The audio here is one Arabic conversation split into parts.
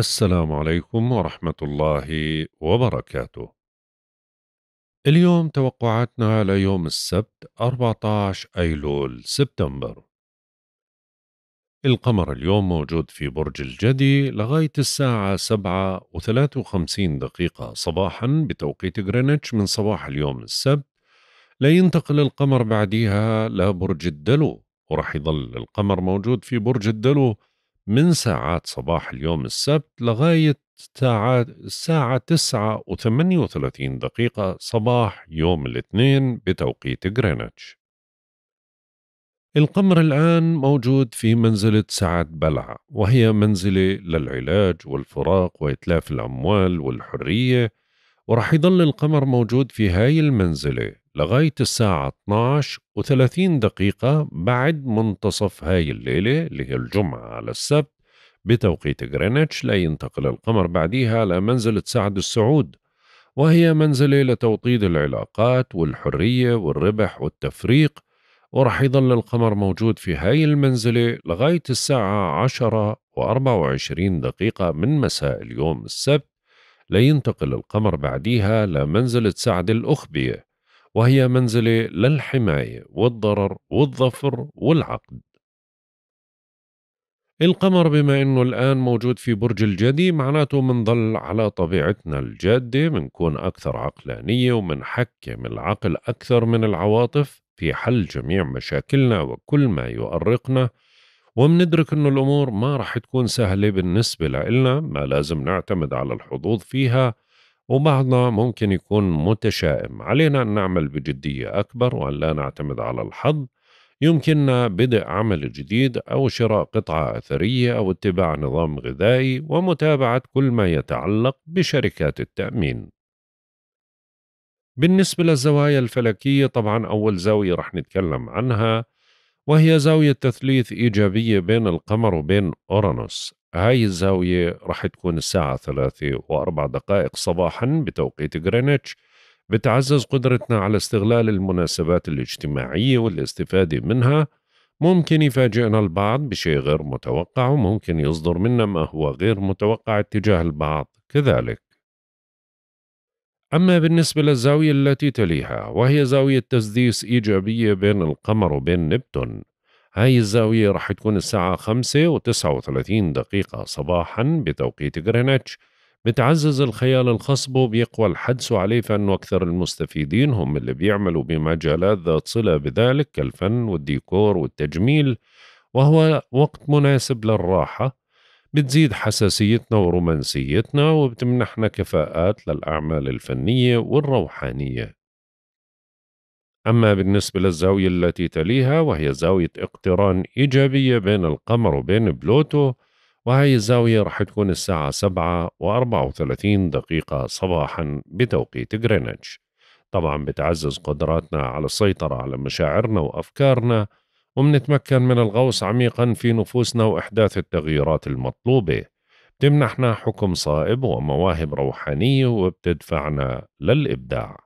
السلام عليكم ورحمة الله وبركاته. اليوم توقعاتنا ليوم السبت 14 أيلول سبتمبر. القمر اليوم موجود في برج الجدي لغاية الساعة 7 و53 دقيقة صباحا بتوقيت غرينتش من صباح اليوم السبت لينتقل القمر بعديها لبرج الدلو ورح يظل القمر موجود في برج الدلو من ساعات صباح اليوم السبت لغاية الساعة 9 و 38 دقيقة صباح يوم الاثنين بتوقيت غرينتش القمر الآن موجود في منزلة سعد بلعة وهي منزلة للعلاج والفراق وإتلاف الأموال والحرية ورح يضل القمر موجود في هاي المنزلة لغاية الساعة 12 و30 دقيقة بعد منتصف هاي الليلة اللي هي الجمعة على السبت بتوقيت غرينتش لينتقل القمر بعديها لمنزلة سعد السعود وهي منزلة لتوطيد العلاقات والحرية والربح والتفريق ورح يظل القمر موجود في هاي المنزلة لغاية الساعة 10 و24 دقيقة من مساء اليوم السبت لينتقل القمر بعديها لمنزلة سعد الأخبية وهي منزلة للحماية والضرر والظفر والعقد القمر بما انه الان موجود في برج الجدي معناته منضل على طبيعتنا الجادة منكون اكثر عقلانية ومنحكم العقل اكثر من العواطف في حل جميع مشاكلنا وكل ما يؤرقنا ومندرك انه الامور ما رح تكون سهلة بالنسبة لنا ما لازم نعتمد على الحظوظ فيها وبعضنا ممكن يكون متشائم علينا أن نعمل بجدية أكبر وأن لا نعتمد على الحظ يمكننا بدء عمل جديد أو شراء قطعة أثرية أو اتباع نظام غذائي ومتابعة كل ما يتعلق بشركات التأمين بالنسبة للزوايا الفلكية طبعا أول زاوية رح نتكلم عنها وهي زاوية تثليث إيجابية بين القمر وبين أورانوس هاي الزاوية رح تكون الساعة ثلاثة وأربع دقائق صباحا بتوقيت غرينتش بتعزز قدرتنا على استغلال المناسبات الاجتماعية والاستفادة منها ممكن يفاجئنا البعض بشيء غير متوقع وممكن يصدر منا ما هو غير متوقع اتجاه البعض كذلك أما بالنسبة للزاوية التي تليها وهي زاوية تسديس إيجابية بين القمر وبين نبتون هاي الزاوية رح تكون الساعة خمسة و وثلاثين دقيقة صباحا بتوقيت غرينتش بتعزز الخيال الخصب وبيقوى الحدس عليه فإنه أكثر المستفيدين هم اللي بيعملوا بمجالات ذات صلة بذلك كالفن والديكور والتجميل وهو وقت مناسب للراحة بتزيد حساسيتنا ورومانسيتنا وبتمنحنا كفاءات للأعمال الفنية والروحانية أما بالنسبة للزاوية التي تليها وهي زاوية اقتران إيجابية بين القمر وبين بلوتو وهي الزاوية رح تكون الساعة 7 و34 دقيقة صباحا بتوقيت غرينتش طبعا بتعزز قدراتنا على السيطرة على مشاعرنا وأفكارنا ومنتمكن من الغوص عميقا في نفوسنا وإحداث التغييرات المطلوبة بتمنحنا حكم صائب ومواهب روحانية وبتدفعنا للإبداع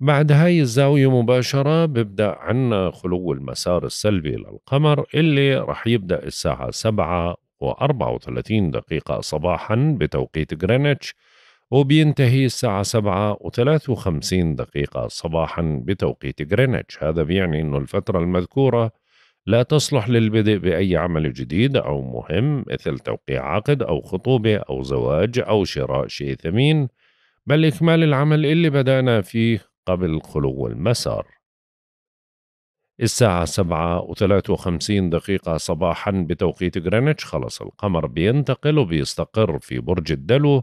بعد هاي الزاوية مباشرة ببدأ عنا خلو المسار السلبي للقمر اللي رح يبدأ الساعة سبعة و34 دقيقة صباحا بتوقيت غرينتش وبينتهي الساعة سبعة وثلاث وخمسين دقيقة صباحا بتوقيت غرينتش هذا بيعني أنه الفترة المذكورة لا تصلح للبدء بأي عمل جديد أو مهم مثل توقيع عقد أو خطوبة أو زواج أو شراء شيء ثمين بل إكمال العمل اللي بدأنا فيه قبل خلو المسار الساعة سبعة وثلاث وخمسين دقيقة صباحا بتوقيت غرينتش خلص القمر بينتقل وبيستقر في برج الدلو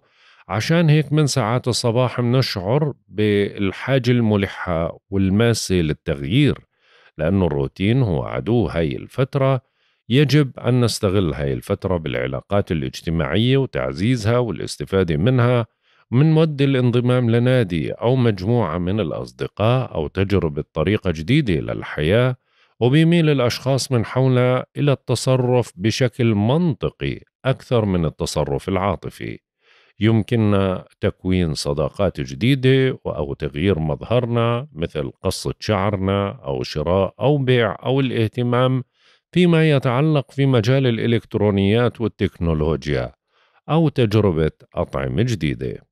عشان هيك من ساعات الصباح بنشعر بالحاجة الملحة والماسة للتغيير لأن الروتين هو عدو هاي الفترة يجب أن نستغل هاي الفترة بالعلاقات الاجتماعية وتعزيزها والاستفادة منها من مود الانضمام لنادي أو مجموعة من الأصدقاء أو تجربة طريقة جديدة للحياة وبيميل الأشخاص من حولنا إلى التصرف بشكل منطقي أكثر من التصرف العاطفي يمكننا تكوين صداقات جديدة أو تغيير مظهرنا مثل قصة شعرنا أو شراء أو بيع أو الاهتمام فيما يتعلق في مجال الإلكترونيات والتكنولوجيا أو تجربة أطعمة جديدة.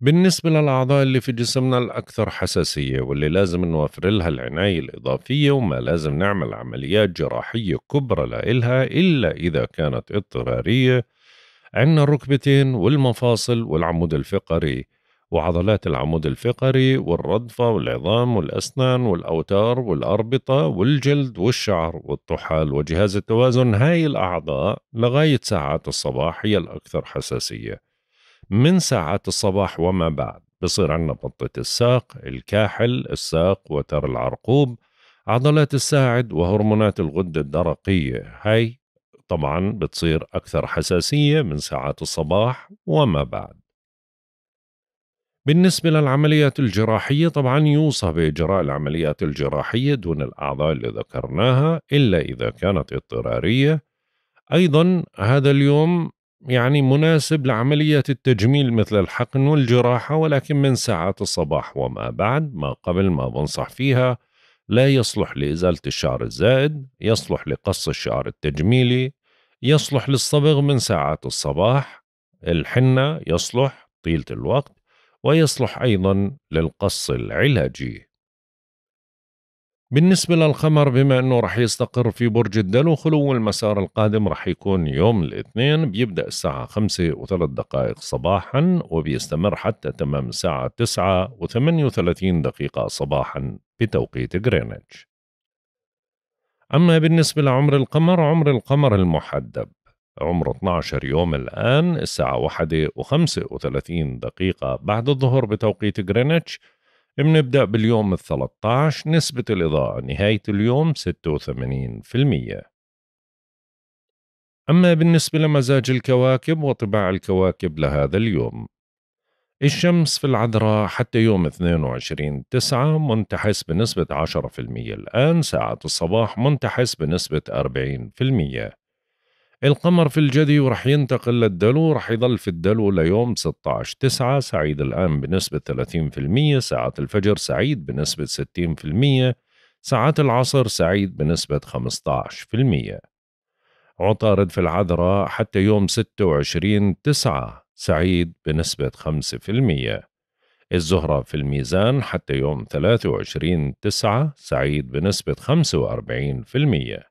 بالنسبة للأعضاء اللي في جسمنا الأكثر حساسية واللي لازم نوفر لها العناية الإضافية وما لازم نعمل عمليات جراحية كبرى لإلها إلا إذا كانت اضطرارية عندنا الركبتين والمفاصل والعمود الفقري وعضلات العمود الفقري والردفة والعظام والأسنان والأوتار والأربطة والجلد والشعر والطحال وجهاز التوازن هاي الأعضاء لغاية ساعات الصباح هي الأكثر حساسية من ساعات الصباح وما بعد بصير عندنا بطة الساق الكاحل الساق وتر العرقوب عضلات الساعد وهرمونات الغدة الدرقية هاي طبعا بتصير أكثر حساسية من ساعات الصباح وما بعد بالنسبة للعمليات الجراحية طبعا يوصى بإجراء العمليات الجراحية دون الأعضاء اللي ذكرناها إلا إذا كانت اضطرارية أيضا هذا اليوم يعني مناسب لعمليات التجميل مثل الحقن والجراحة ولكن من ساعات الصباح وما بعد ما قبل ما بنصح فيها لا يصلح لإزالة الشعر الزائد يصلح لقص الشعر التجميلي يصلح للصبغ من ساعات الصباح الحنة يصلح طيلة الوقت ويصلح أيضا للقص العلاجي بالنسبة للخمر بما أنه رح يستقر في برج الدلو خلو المسار القادم رح يكون يوم الاثنين بيبدأ الساعة خمسة وثلاث دقائق صباحا وبيستمر حتى تمام الساعة تسعة وثمانية وثلاثين دقيقة صباحا بتوقيت غرينتش أما بالنسبة لعمر القمر عمر القمر المحدب عمره 12 يوم الآن الساعة 1 و35 دقيقة بعد الظهر بتوقيت غرينتش بنبدأ باليوم ال 13 نسبة الإضاءة نهاية اليوم 86% أما بالنسبة لمزاج الكواكب وطباع الكواكب لهذا اليوم الشمس في العذراء حتى يوم 22 تسعة منتحس بنسبة 10% الآن ساعة الصباح منتحس بنسبة 40% القمر في الجدي ورح ينتقل للدلو رح يظل في الدلو ليوم 16 تسعة سعيد الآن بنسبة 30% ساعة الفجر سعيد بنسبة 60% ساعة العصر سعيد بنسبة 15% عطارد في العذراء حتى يوم 26 تسعة سعيد بنسبة 5% الزهرة في الميزان حتى يوم 23 تسعة سعيد بنسبة 45%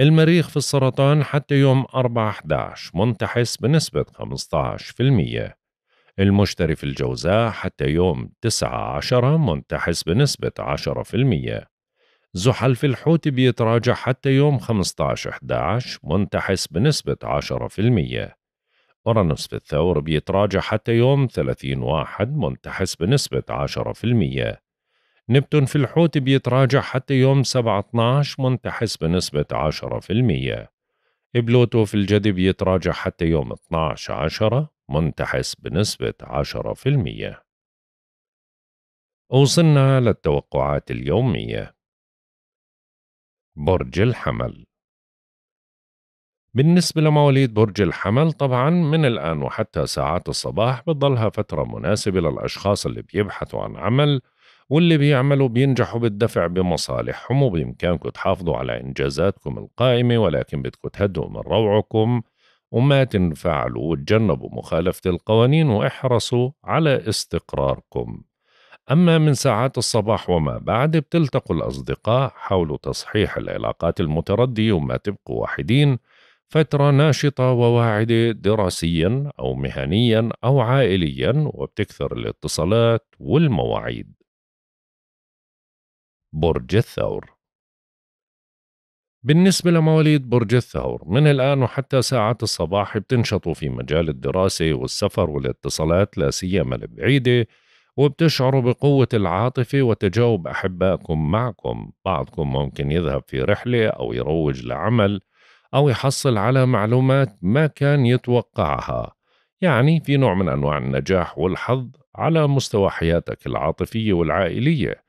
المريخ في السرطان حتى يوم 4/11 منتحس بنسبة 15% المشتري في الجوزاء حتى يوم 9/10 منتحس بنسبة 10% زحل في الحوت بيتراجع حتى يوم 15/11 منتحس بنسبة 10% ورا في الثور بيتراجع حتى يوم 30 واحد منتحس بنسبة 10% نبتون في الحوت بيتراجع حتى يوم 7 12 منتحس بنسبة 10% بلوتو في الجدي بيتراجع حتى يوم 12 10 منتحس بنسبة 10% وصلنا للتوقعات اليومية برج الحمل بالنسبة لمواليد برج الحمل طبعا من الآن وحتى ساعات الصباح بتضلها فترة مناسبة للأشخاص اللي بيبحثوا عن عمل واللي بيعملوا بينجحوا بالدفع بمصالحهم وبإمكانكم تحافظوا على إنجازاتكم القائمة ولكن بدكم تهدوا من روعكم وما تنفعلوا وتجنبوا مخالفة القوانين واحرصوا على استقراركم أما من ساعات الصباح وما بعد بتلتقوا الأصدقاء حاولوا تصحيح العلاقات المتردية وما تبقوا وحيدين فترة ناشطة وواعدة دراسيا أو مهنيا أو عائليا وبتكثر الاتصالات والمواعيد برج الثور بالنسبة لمواليد برج الثور من الآن وحتى ساعات الصباح بتنشطوا في مجال الدراسة والسفر والاتصالات لا سيما البعيدة وبتشعروا بقوة العاطفة وتجاوب أحبائكم معكم بعضكم ممكن يذهب في رحلة أو يروج لعمل أو يحصل على معلومات ما كان يتوقعها يعني في نوع من أنواع النجاح والحظ على مستوى حياتك العاطفية والعائلية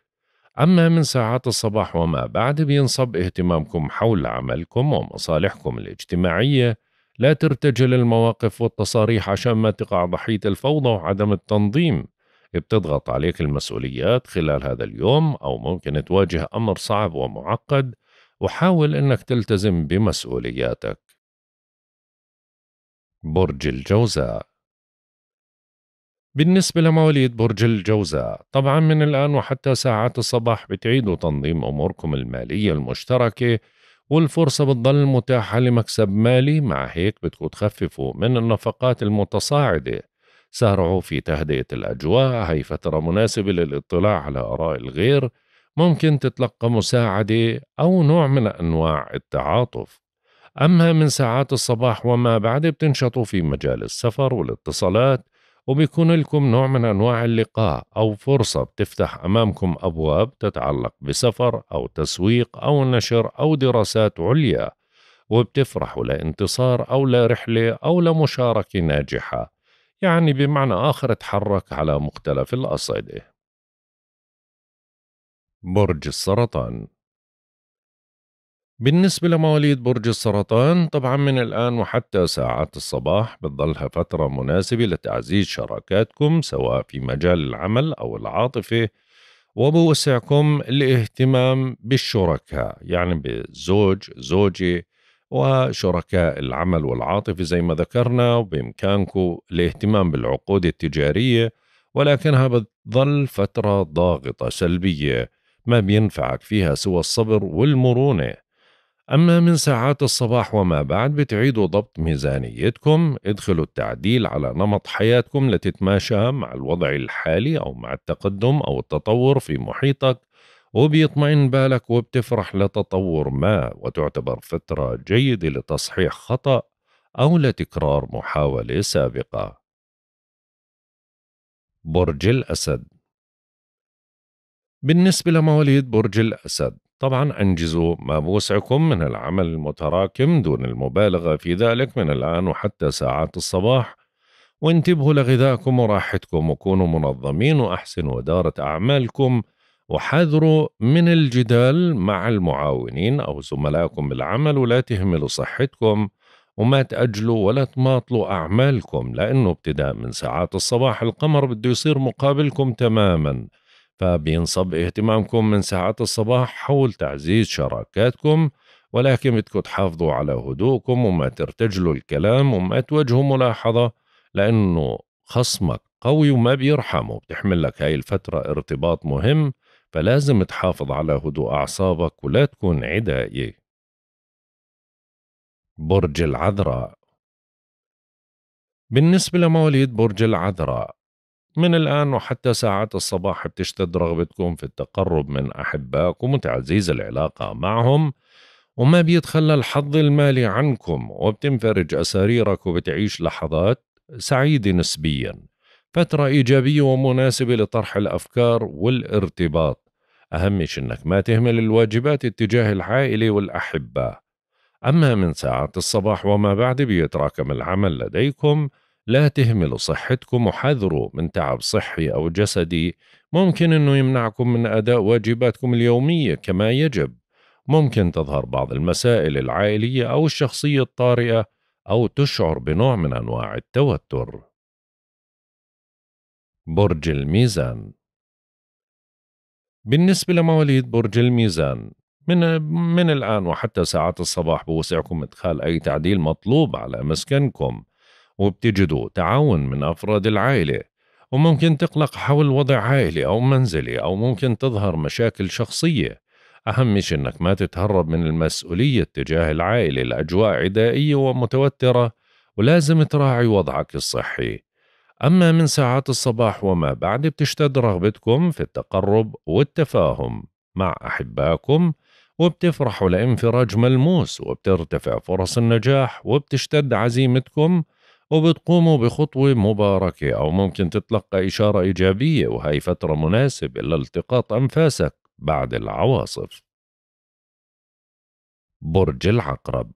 أما من ساعات الصباح وما بعد بينصب اهتمامكم حول عملكم ومصالحكم الاجتماعية لا ترتجل المواقف والتصاريح عشان ما تقع ضحية الفوضى وعدم التنظيم بتضغط عليك المسؤوليات خلال هذا اليوم أو ممكن تواجه أمر صعب ومعقد وحاول إنك تلتزم بمسؤولياتك برج الجوزاء بالنسبة لمواليد برج الجوزاء طبعا من الآن وحتى ساعات الصباح بتعيدوا تنظيم أموركم المالية المشتركة والفرصة بتضل متاحة لمكسب مالي مع هيك بدكم تخففوا من النفقات المتصاعدة سارعوا في تهدئة الأجواء هي فترة مناسبة للاطلاع على آراء الغير ممكن تتلقى مساعدة أو نوع من أنواع التعاطف أما من ساعات الصباح وما بعد بتنشطوا في مجال السفر والاتصالات وبيكون لكم نوع من أنواع اللقاء أو فرصة بتفتح أمامكم أبواب تتعلق بسفر أو تسويق أو نشر أو دراسات عليا وبتفرحوا لانتصار أو لرحلة أو لمشاركة ناجحة يعني بمعنى آخر تحرك على مختلف الأصعدة برج السرطان بالنسبة لمواليد برج السرطان طبعا من الآن وحتى ساعات الصباح بتضلها فترة مناسبة لتعزيز شراكاتكم سواء في مجال العمل أو العاطفة وبوسعكم الاهتمام بالشركاء يعني بالزوج زوجة وشركاء العمل والعاطفة زي ما ذكرنا وبإمكانكم الاهتمام بالعقود التجارية ولكنها بتظل فترة ضاغطة سلبية ما بينفعك فيها سوى الصبر والمرونة أما من ساعات الصباح وما بعد بتعيدوا ضبط ميزانيتكم ادخلوا التعديل على نمط حياتكم لتتماشى مع الوضع الحالي أو مع التقدم أو التطور في محيطك وبيطمئن بالك وبتفرح لتطور ما وتعتبر فترة جيدة لتصحيح خطأ أو لتكرار محاولة سابقة برج الأسد بالنسبة لمواليد برج الأسد طبعا أنجزوا ما بوسعكم من العمل المتراكم دون المبالغة في ذلك من الآن وحتى ساعات الصباح وانتبهوا لغذائكم وراحتكم وكونوا منظمين وأحسنوا إدارة أعمالكم وحذروا من الجدال مع المعاونين أو زملائكم بالعمل ولا تهملوا صحتكم وما تأجلوا ولا تماطلوا أعمالكم لأنه ابتداء من ساعات الصباح القمر بده يصير مقابلكم تماماً فبينصب اهتمامكم من ساعات الصباح حول تعزيز شراكاتكم ولكن بدكم تحافظوا على هدوءكم وما ترتجلوا الكلام وما تواجهوا ملاحظة لأنه خصمك قوي وما بيرحمه بتحمل لك هاي الفترة ارتباط مهم فلازم تحافظ على هدوء أعصابك ولا تكون عدائي برج العذراء بالنسبة لمواليد برج العذراء من الآن وحتى ساعات الصباح بتشتد رغبتكم في التقرب من أحبائكم وتعزيز العلاقة معهم وما بيتخلى الحظ المالي عنكم وبتنفرج أساريرك وبتعيش لحظات سعيدة نسبيا فترة إيجابية ومناسبة لطرح الأفكار والارتباط أهم شيء أنك ما تهمل الواجبات اتجاه العائلة والأحباء أما من ساعات الصباح وما بعد بيتراكم العمل لديكم لا تهملوا صحتكم وحذروا من تعب صحي أو جسدي ممكن أنه يمنعكم من أداء واجباتكم اليومية كما يجب ممكن تظهر بعض المسائل العائلية أو الشخصية الطارئة أو تشعر بنوع من أنواع التوتر برج الميزان بالنسبة لمواليد برج الميزان من من الآن وحتى ساعات الصباح بوسعكم إدخال أي تعديل مطلوب على مسكنكم وبتجدوا تعاون من أفراد العائلة وممكن تقلق حول وضع عائلي أو منزلي أو ممكن تظهر مشاكل شخصية أهم شيء أنك ما تتهرب من المسؤولية تجاه العائلة الأجواء عدائية ومتوترة ولازم تراعي وضعك الصحي أما من ساعات الصباح وما بعد بتشتد رغبتكم في التقرب والتفاهم مع أحبائكم وبتفرحوا لانفراج ملموس وبترتفع فرص النجاح وبتشتد عزيمتكم وبتقوموا بخطوة مباركة أو ممكن تتلقى إشارة إيجابية وهي فترة مناسبة لالتقاط أنفاسك بعد العواصف برج العقرب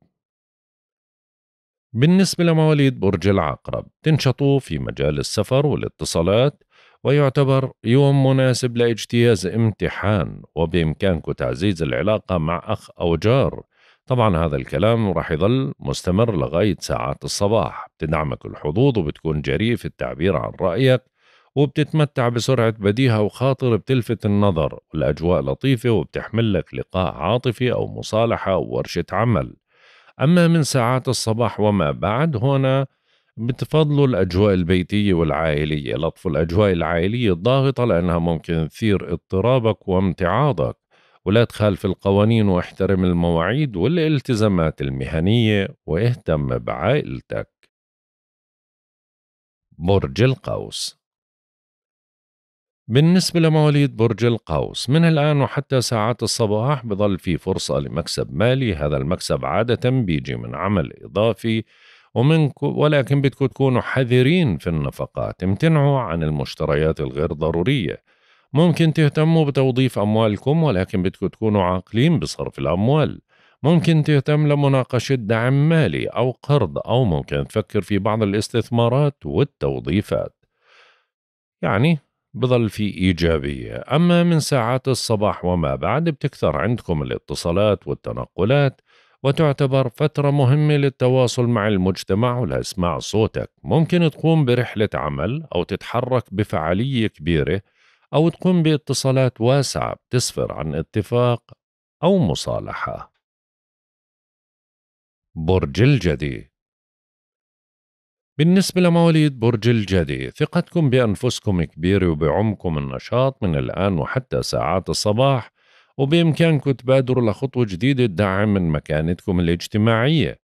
بالنسبة لمواليد برج العقرب تنشطوا في مجال السفر والاتصالات ويعتبر يوم مناسب لاجتياز امتحان وبإمكانكم تعزيز العلاقة مع أخ أو جار طبعا هذا الكلام راح يظل مستمر لغاية ساعات الصباح بتدعمك الحظوظ وبتكون جريء في التعبير عن رأيك وبتتمتع بسرعة بديهة وخاطر بتلفت النظر والأجواء لطيفة وبتحمل لك لقاء عاطفي أو مصالحة أو ورشة عمل أما من ساعات الصباح وما بعد هنا بتفضلوا الأجواء البيتية والعائلية لطف الأجواء العائلية الضاغطة لأنها ممكن تثير اضطرابك وامتعاضك ولا تخالف القوانين واحترم المواعيد والالتزامات المهنية واهتم بعائلتك برج القوس بالنسبة لمواليد برج القوس من الآن وحتى ساعات الصباح بظل في فرصة لمكسب مالي هذا المكسب عادة بيجي من عمل إضافي ومن ولكن بدكم تكونوا حذرين في النفقات امتنعوا عن المشتريات الغير ضرورية ممكن تهتموا بتوظيف أموالكم ولكن بدكم تكونوا عاقلين بصرف الأموال ممكن تهتم لمناقشة دعم مالي أو قرض أو ممكن تفكر في بعض الاستثمارات والتوظيفات يعني بظل في إيجابية أما من ساعات الصباح وما بعد بتكثر عندكم الاتصالات والتنقلات وتعتبر فترة مهمة للتواصل مع المجتمع ولإسماع صوتك ممكن تقوم برحلة عمل أو تتحرك بفعالية كبيرة أو تقوم باتصالات واسعة بتسفر عن اتفاق أو مصالحة برج الجدي بالنسبة لمواليد برج الجدي ثقتكم بأنفسكم كبيرة وبعمكم النشاط من الآن وحتى ساعات الصباح وبإمكانكم تبادروا لخطوة جديدة تدعم من مكانتكم الاجتماعية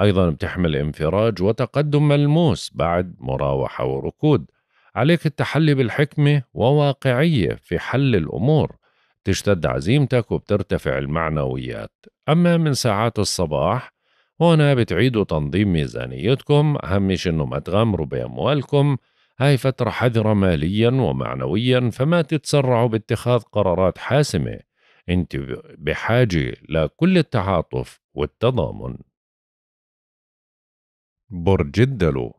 أيضا بتحمل انفراج وتقدم ملموس بعد مراوحة وركود عليك التحلي بالحكمة وواقعية في حل الأمور تشتد عزيمتك وبترتفع المعنويات أما من ساعات الصباح هنا بتعيدوا تنظيم ميزانيتكم أهم شيء إنه ما تغامروا بأموالكم هاي فترة حذرة ماليا ومعنويا فما تتسرعوا باتخاذ قرارات حاسمة أنت بحاجة لكل التعاطف والتضامن برج الدلو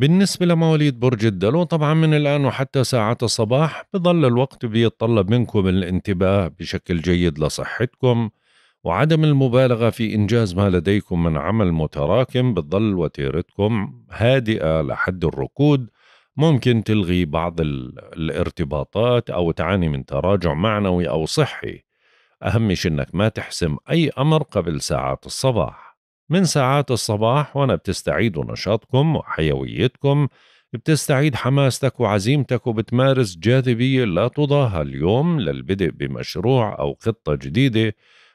بالنسبة لمواليد برج الدلو طبعا من الآن وحتى ساعات الصباح بظل الوقت بيتطلب منكم الانتباه بشكل جيد لصحتكم وعدم المبالغة في إنجاز ما لديكم من عمل متراكم بتظل وتيرتكم هادئة لحد الركود ممكن تلغي بعض الارتباطات أو تعاني من تراجع معنوي أو صحي أهم شيء أنك ما تحسم أي أمر قبل ساعات الصباح من ساعات الصباح وأنا بتستعيد نشاطكم وحيويتكم بتستعيد حماستك وعزيمتك وبتمارس جاذبية لا تضاهى اليوم للبدء بمشروع أو خطة جديدة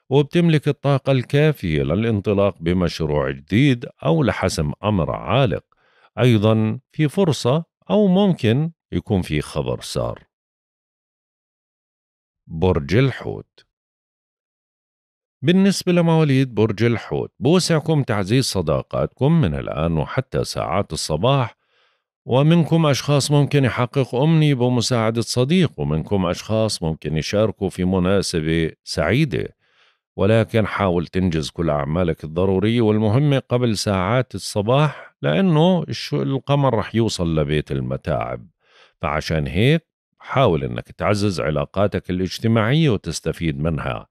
وبتملك الطاقة الكافية للانطلاق بمشروع جديد أو لحسم أمر عالق أيضا في فرصة أو ممكن يكون في خبر سار برج الحوت بالنسبة لمواليد برج الحوت بوسعكم تعزيز صداقاتكم من الآن وحتى ساعات الصباح ومنكم أشخاص ممكن يحقق أمني بمساعدة صديق ومنكم أشخاص ممكن يشاركوا في مناسبة سعيدة ولكن حاول تنجز كل أعمالك الضرورية والمهمة قبل ساعات الصباح لأنه القمر رح يوصل لبيت المتاعب فعشان هيك حاول أنك تعزز علاقاتك الاجتماعية وتستفيد منها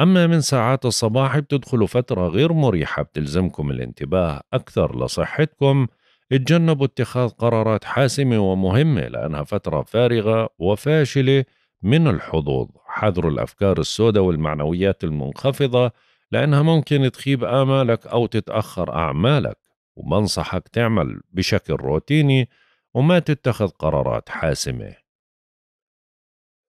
أما من ساعات الصباح بتدخلوا فترة غير مريحة بتلزمكم الانتباه أكثر لصحتكم اتجنبوا اتخاذ قرارات حاسمة ومهمة لأنها فترة فارغة وفاشلة من الحظوظ حذروا الأفكار السوداء والمعنويات المنخفضة لأنها ممكن تخيب آمالك أو تتأخر أعمالك وبنصحك تعمل بشكل روتيني وما تتخذ قرارات حاسمه